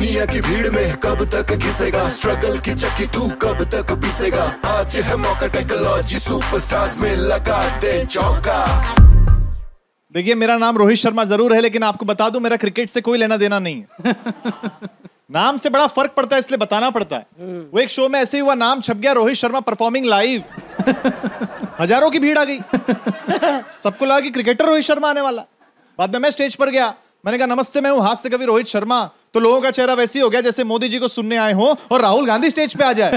दुनिया की भीड़ में कब तक घिसेगा स्ट्रगल की चक्की तू कब तक पीसेगा आज है मौका टेक्नोलॉजी सुपरस्टार्स में लगा दे चौका देखिए मेरा नाम रोहित शर्मा जरूर है लेकिन आपको बता दूं मेरा क्रिकेट से कोई लेना देना नहीं है नाम से बड़ा फर्क पड़ता है इसलिए बताना पड़ता है हम्म। वो एक शो में ऐसे ही हुआ नाम छप गया रोहित शर्मा परफॉर्मिंग लाइव हजारों की भीड़ आ गई सबको लगा कि क्रिकेटर रोहित शर्मा आने वाला बाद में मैं स्टेज पर गया मैंने कहा नमस्ते मैं हूं हास्य कवि रोहित शर्मा तो लोगों का चेहरा वैसे ही हो गया जैसे मोदी जी को सुनने आए हो और राहुल गांधी स्टेज पे आ जाए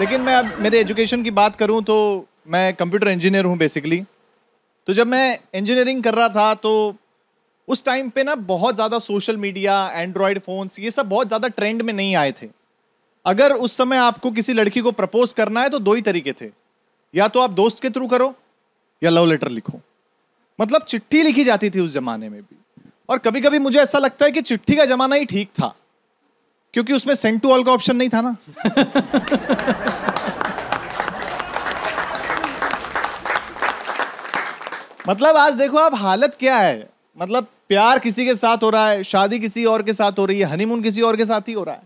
लेकिन मैं अब मेरे एजुकेशन की बात करूं तो मैं कंप्यूटर इंजीनियर हूं बेसिकली तो जब मैं इंजीनियरिंग कर रहा था तो उस टाइम पे ना बहुत ज़्यादा सोशल मीडिया एंड्रॉयड फ़ोन्स ये सब बहुत ज़्यादा ट्रेंड में नहीं आए थे अगर उस समय आपको किसी लड़की को प्रपोज करना है तो दो ही तरीके थे या तो आप दोस्त के थ्रू करो या लव लेटर लिखो मतलब चिट्ठी लिखी जाती थी उस जमाने में भी और कभी कभी मुझे ऐसा लगता है कि चिट्ठी का जमाना ही ठीक था क्योंकि उसमें सेंड टू ऑल का ऑप्शन नहीं था ना मतलब आज देखो आप हालत क्या है मतलब प्यार किसी के साथ हो रहा है शादी किसी और के साथ हो रही है हनीमून किसी और के साथ ही हो रहा है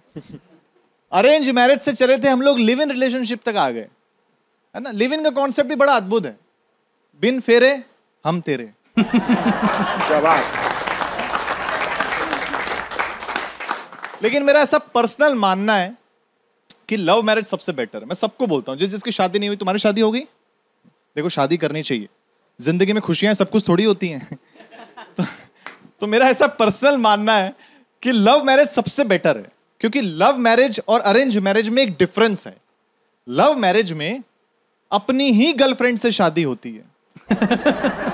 अरेंज मैरिज से चले थे हम लोग लिव इन रिलेशनशिप तक आ गए है ना लिव इन का कॉन्सेप्ट भी बड़ा अद्भुत है बिन फेरे हम तेरे लेकिन मेरा ऐसा पर्सनल मानना है कि लव मैरिज सबसे बेटर है मैं सबको बोलता हूँ जिस जिसकी शादी नहीं हुई तुम्हारी शादी हो गई देखो शादी करनी चाहिए जिंदगी में खुशियां सब कुछ थोड़ी होती हैं तो, तो मेरा ऐसा पर्सनल मानना है कि लव मैरिज सबसे बेटर है क्योंकि लव मैरिज और अरेंज मैरिज में एक डिफरेंस है लव मैरिज में अपनी ही गर्लफ्रेंड से शादी होती है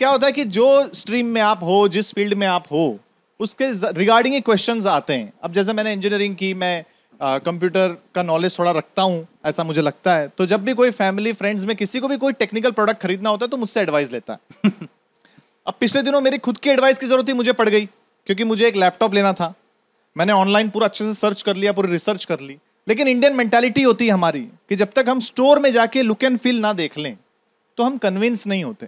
क्या होता है कि जो स्ट्रीम में आप हो जिस फील्ड में आप हो उसके रिगार्डिंग ही क्वेश्चन आते हैं अब जैसे मैंने इंजीनियरिंग की मैं कंप्यूटर का नॉलेज थोड़ा रखता हूँ ऐसा मुझे लगता है तो जब भी कोई फैमिली फ्रेंड्स में किसी को भी कोई टेक्निकल प्रोडक्ट खरीदना होता है तो मुझसे एडवाइस लेता है अब पिछले दिनों मेरी खुद की एडवाइस की जरूरत ही मुझे पड़ गई क्योंकि मुझे एक लैपटॉप लेना था मैंने ऑनलाइन पूरा अच्छे से सर्च कर लिया पूरी रिसर्च कर ली लेकिन इंडियन मेंटालिटी होती है हमारी कि जब तक हम स्टोर में जाके लुक एंड फील ना देख लें तो हम कन्विंस नहीं होते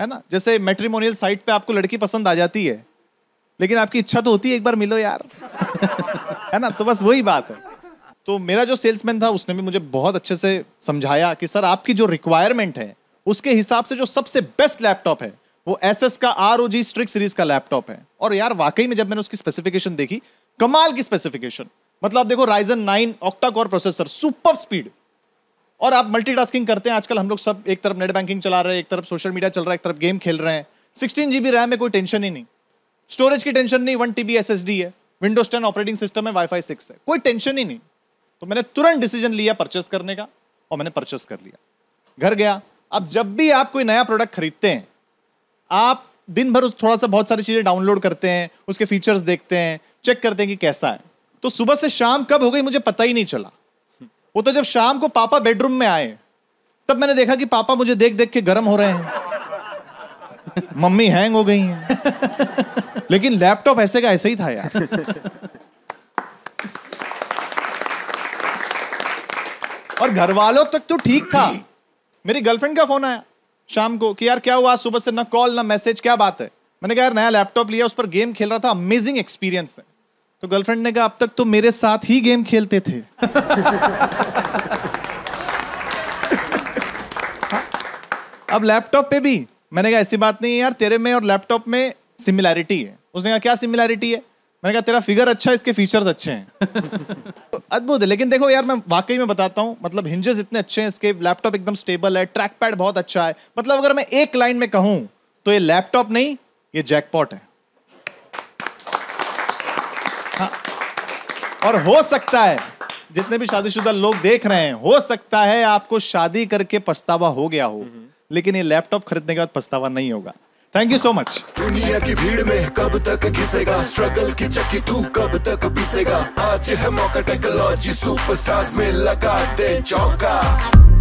है ना जैसे मेट्रीमोनियल साइट पे आपको लड़की पसंद आ जाती है लेकिन आपकी इच्छा तो होती है एक बार मिलो यार है ना तो बस वही बात है तो मेरा जो सेल्समैन था उसने भी मुझे बहुत अच्छे से समझाया कि सर आपकी जो रिक्वायरमेंट है उसके हिसाब से जो सबसे बेस्ट लैपटॉप है वो एस एस का R O G Strix series का लैपटॉप है और यार वाकई में जब मैंने उसकी स्पेसिफिकेशन देखी कमाल की स्पेसिफिकेशन मतलब देखो Ryzen nine octa core processor super speed और आप मल्टीटास्किंग करते हैं आजकल हम लोग सब एक तरफ नेट बैंकिंग चला रहे हैं एक तरफ सोशल मीडिया चल रहा है एक तरफ गेम खेल रहे हैं सिक्सटीन जी रैम में कोई टेंशन ही नहीं स्टोरेज की टेंशन नहीं one T B S S D है विंडोज टेन ऑपरेटिंग सिस्टम है वाईफाई सिक्स है कोई टेंशन ही नहीं तो मैंने तुरंत डिसीजन लिया परचेस करने का और मैंने परचेस कर लिया घर गया अब जब भी आप कोई नया प्रोडक्ट खरीदते हैं आप दिन भर उस थोड़ा सा बहुत सारी चीज़ें डाउनलोड करते हैं उसके फीचर्स देखते हैं चेक करते हैं कि कैसा है तो सुबह से शाम कब हो गई मुझे पता ही नहीं चला वो तो जब शाम को पापा बेडरूम में आए तब मैंने देखा कि पापा मुझे देख देख के गर्म हो रहे हैं मम्मी हैंग हो गई हैं लेकिन लैपटॉप ऐसे का ऐसे ही था यार और घर वालों तक तो ठीक था मेरी गर्लफ्रेंड का फोन आया शाम को कि यार क्या हुआ सुबह से ना कॉल ना मैसेज क्या बात है मैंने कहा यार नया लैपटॉप लिया उस पर गेम खेल रहा था अमेजिंग एक्सपीरियंस है तो गर्लफ्रेंड ने कहा अब तक तो मेरे साथ ही गेम खेलते थे हाँ। अब लैपटॉप पे भी मैंने कहा ऐसी बात नहीं है यार तेरे में और लैपटॉप में सिमिलैरिटी है उसने कहा क्या सिमिलैरिटी है मैंने कहा तेरा फिगर अच्छा इसके फीचर्स अच्छे हैं तो अद्भुत है लेकिन देखो यार मैं वाकई में बताता हूँ मतलब हिंजेस इतने अच्छे हैं इसके लैपटॉप एकदम स्टेबल है ट्रैक पैड बहुत अच्छा है मतलब अगर मैं एक लाइन में कहूँ तो ये लैपटॉप नहीं ये जैकपॉट है और हो सकता है जितने भी शादीशुदा लोग देख रहे हैं हो सकता है आपको शादी करके पछतावा हो गया हो हम्म। लेकिन ये लैपटॉप खरीदने के बाद पछतावा नहीं होगा थैंक यू सो मच दुनिया की भीड़ में कब तक घिसेगा स्ट्रगल की चक्की तू कब तक पीसेगा आज है मौका टेक्नोलॉजी सुपरस्टार्स में लगा दे चौका